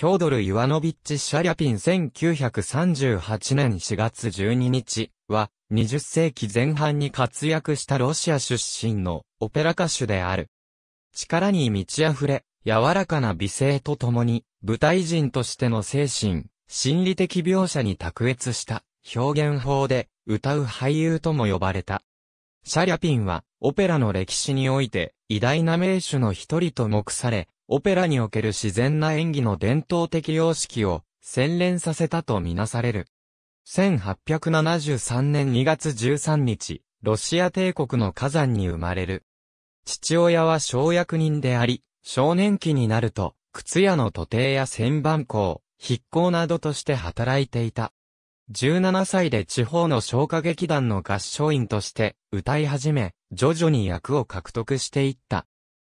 ヒョードル・イワノビッチ・シャリャピン1938年4月12日は、20世紀前半に活躍したロシア出身のオペラ歌手である。力に満ち溢れ、柔らかな美声とともに、舞台人としての精神、心理的描写に卓越した表現法で歌う俳優とも呼ばれた。シャリャピンはオペラの歴史において偉大な名手の一人と目され、オペラにおける自然な演技の伝統的様式を洗練させたとみなされる。1873年2月13日、ロシア帝国の火山に生まれる。父親は小役人であり、少年期になると、靴屋の徒弟や旋盤工、筆工などとして働いていた。17歳で地方の消化劇団の合唱員として歌い始め、徐々に役を獲得していった。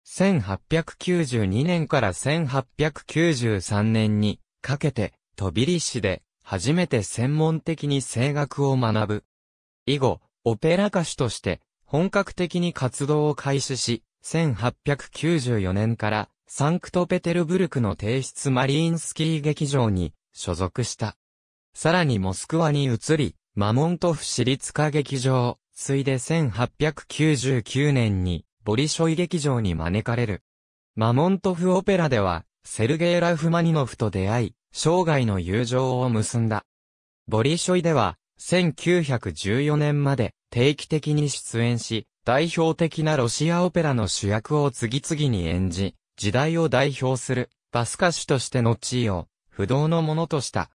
1892年から1893年にかけて、飛びリ市で初めて専門的に声楽を学ぶ。以後、オペラ歌手として本格的に活動を開始し、1894年からサンクトペテルブルクの提出マリーンスキー劇場に所属した。さらにモスクワに移り、マモントフ市立歌劇場、ついで1899年にボリショイ劇場に招かれる。マモントフオペラでは、セルゲイ・ラフマニノフと出会い、生涯の友情を結んだ。ボリショイでは、1914年まで定期的に出演し、代表的なロシアオペラの主役を次々に演じ、時代を代表するバス歌手としての地位を不動のものとした。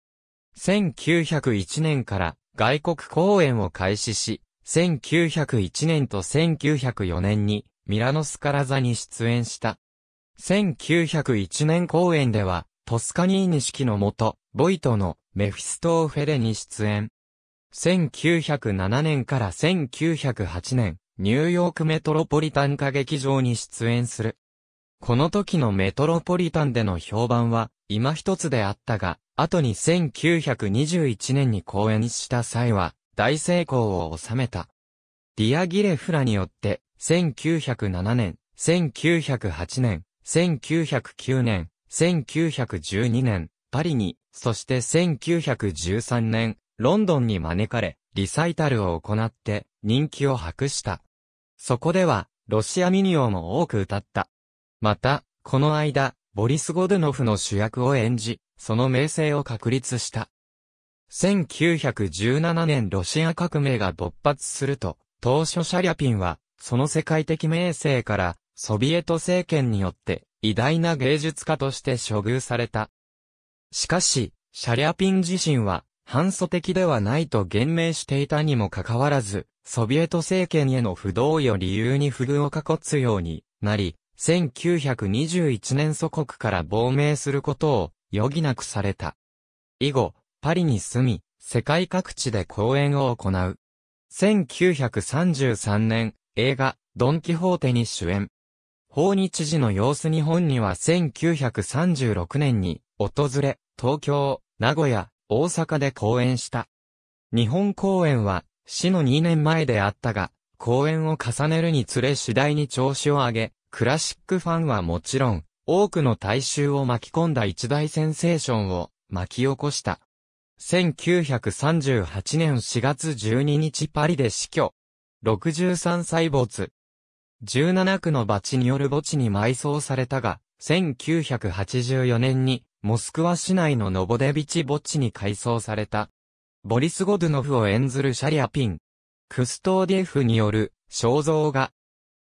1901年から外国公演を開始し、1901年と1904年にミラノスカラ座に出演した。1901年公演では、トスカニーニ式のもと、ボイトのメフィストーフェレに出演。1907年から1908年、ニューヨークメトロポリタン歌劇場に出演する。この時のメトロポリタンでの評判は、今一つであったが、後に1921年に公演した際は、大成功を収めた。ディアギレフラによって、1907年、1908年、1909年、1912年、パリに、そして1913年、ロンドンに招かれ、リサイタルを行って人気を博した。そこでは、ロシアミニオンも多く歌った。また、この間、ボリス・ゴドゥノフの主役を演じ、その名声を確立した。1917年ロシア革命が勃発すると、当初シャリャピンはその世界的名声から、ソビエト政権によって偉大な芸術家として処遇された。しかし、シャリャピン自身は、反祖的ではないと言明していたにもかかわらず、ソビエト政権への不同意を理由に不遇を囲つようになり、1921年祖国から亡命することを余儀なくされた。以後、パリに住み、世界各地で講演を行う。1933年、映画、ドン・キホーテに主演。法日時の様子日本には1936年に、訪れ、東京、名古屋、大阪で公演した。日本公演は、死の2年前であったが、公演を重ねるにつれ次第に調子を上げ、クラシックファンはもちろん、多くの大衆を巻き込んだ一大センセーションを巻き起こした。1938年4月12日パリで死去、63歳没。17区の墓地による墓地に埋葬されたが、1984年に、モスクワ市内のノボデビチ墓地に改装された。ボリス・ゴドゥノフを演ずるシャリアピン。クストーディエフによる肖像画。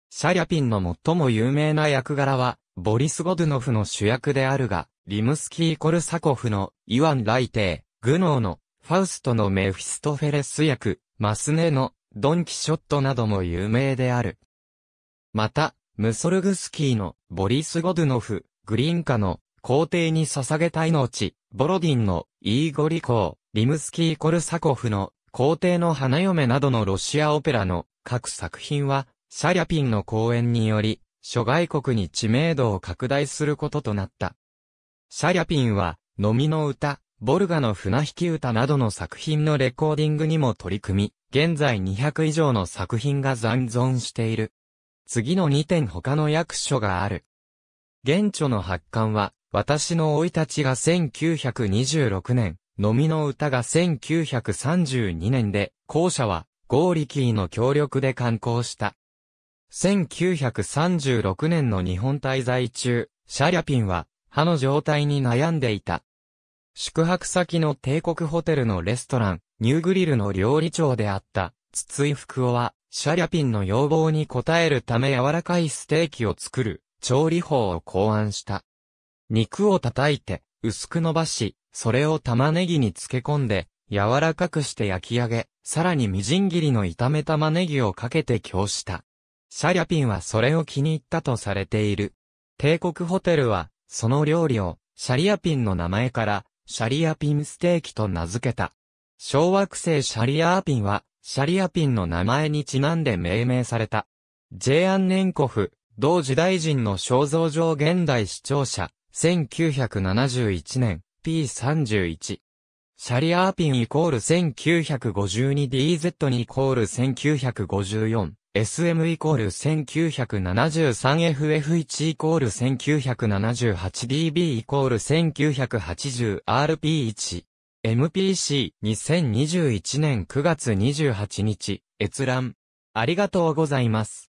シャリアピンの最も有名な役柄は、ボリス・ゴドゥノフの主役であるが、リムスキー・コルサコフのイワン・ライテー、グノーのファウストのメフィストフェレス役、マスネのドン・キショットなども有名である。また、ムソルグスキーのボリス・ゴドゥノフ、グリンカの皇帝に捧げた命、ボロディンのイーゴリコー、リムスキー・コルサコフの皇帝の花嫁などのロシアオペラの各作品は、シャリャピンの講演により、諸外国に知名度を拡大することとなった。シャリャピンは、ノみの歌、ボルガの船引き歌などの作品のレコーディングにも取り組み、現在200以上の作品が残存している。次の2点他の役所がある。現著の発刊は、私の老い立ちが1926年、のみの歌が1932年で、後者は、ゴーリキーの協力で刊行した。1936年の日本滞在中、シャリャピンは、歯の状態に悩んでいた。宿泊先の帝国ホテルのレストラン、ニューグリルの料理長であった、筒井福夫は、シャリャピンの要望に応えるため柔らかいステーキを作る、調理法を考案した。肉を叩いて、薄く伸ばし、それを玉ねぎに漬け込んで、柔らかくして焼き上げ、さらにみじん切りの炒め玉ねぎをかけて供した。シャリャピンはそれを気に入ったとされている。帝国ホテルは、その料理を、シャリアピンの名前から、シャリアピンステーキと名付けた。小惑星シャリアーピンは、シャリアピンの名前にちなんで命名された。ジェアンネンコフ、同時代人の肖像上現代視聴者、1971年、P31。シャリアーピンイコール 1952DZ にイコール1954。SM イコール 1973FF1 イコール 1978DB イコール 1980RP1 MPC2021 年9月28日、閲覧。ありがとうございます。